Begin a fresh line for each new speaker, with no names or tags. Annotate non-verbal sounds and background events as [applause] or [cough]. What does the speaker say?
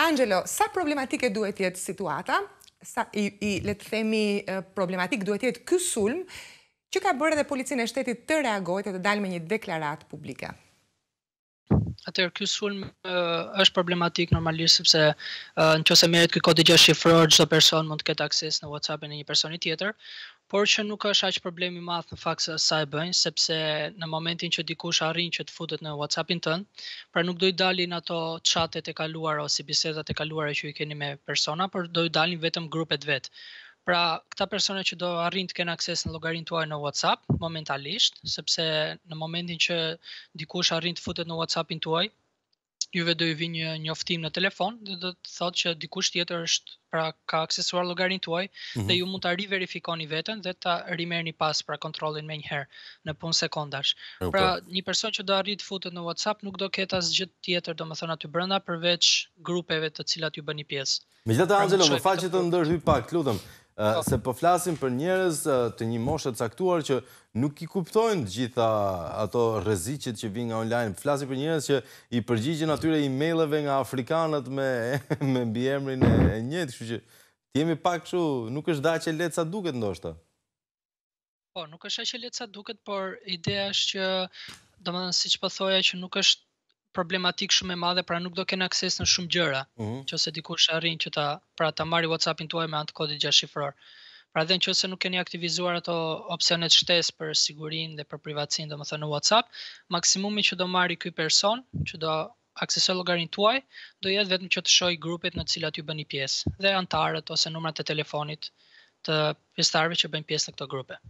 Angelo, sa problematike duhet jetë situata, sa i, letë themi
problematik duhet jetë ky sulm që ka bërë edhe policinë e shtetit të reagojë dhe të dalë me një deklaratë publike.
Atëherë ky sulm është problematik normalisht sepse në nëse merret ky kod i gjashtë shifror çdo person mund të ketë akses në WhatsApp-in e një personi tjetër, por që nuk është aq problem i madh në fakt se sa e bëjnë sepse në momentin që dikush arrin që të futet në WhatsApp-in tënd, pra nuk do i dalin ato chatet e kaluara ose bisedat e kaluara që i keni me persona, por do i dalin vetëm grupet vet. Pra, këta persona që do arrin të kenë akses në llogarinë tuaj në WhatsApp momentalisht, sepse në momentin që dikush arrin të futet në WhatsApp-in tuaj, juve do i vi një njoftim në telefon dhe do të thotë që dikush tjetër është pra ka aksesuar llogarinë tuaj mm -hmm. dhe ju mund ta riverifikoni veten dhe ta rimerni pas pra kontrollin më njëherë në punë sekondash. Okay. Pra një person që do arrit të futet në WhatsApp nuk do ketë asgjë tjetër domethënë aty brenda përveç grupeve të cilat ju bëni pjesë.
Megjithatë pra, Angelo, më faqe të, të ndërhyj pak, lutem. Po. se po flasim për njerëz të një moshe caktuar që nuk i kuptojnë gjitha ato rreziqet që vijnë nga online. Flasim për njerëz që i përgjigjen atyre emailëve nga afrikanët me [laughs] me mbiemrin e njëjtë, kështu që ti pak kështu, nuk është dashje që sa duket ndoshta.
Po, nuk është aq lehtë sa duket, por ideja është që domethënë siç po thoja që nuk është problematik shumë e madhe, pra nuk do kenë akses në shumë gjëra, mm. që ose dikur që ta, pra ta marri WhatsApp-in tuaj me antë kodit gjatë shifror. Pra dhe në qëse nuk keni aktivizuar ato opcionet shtes për sigurin dhe për privacin dhe më thë në WhatsApp, maksimumi që do marri këj person, që do aksesoj logarin tuaj, do jetë vetëm që të shoj grupet në cilat ju bëni pjesë, dhe antarët ose numrat e telefonit të pjestarve që bëni pjesë në këto grupe.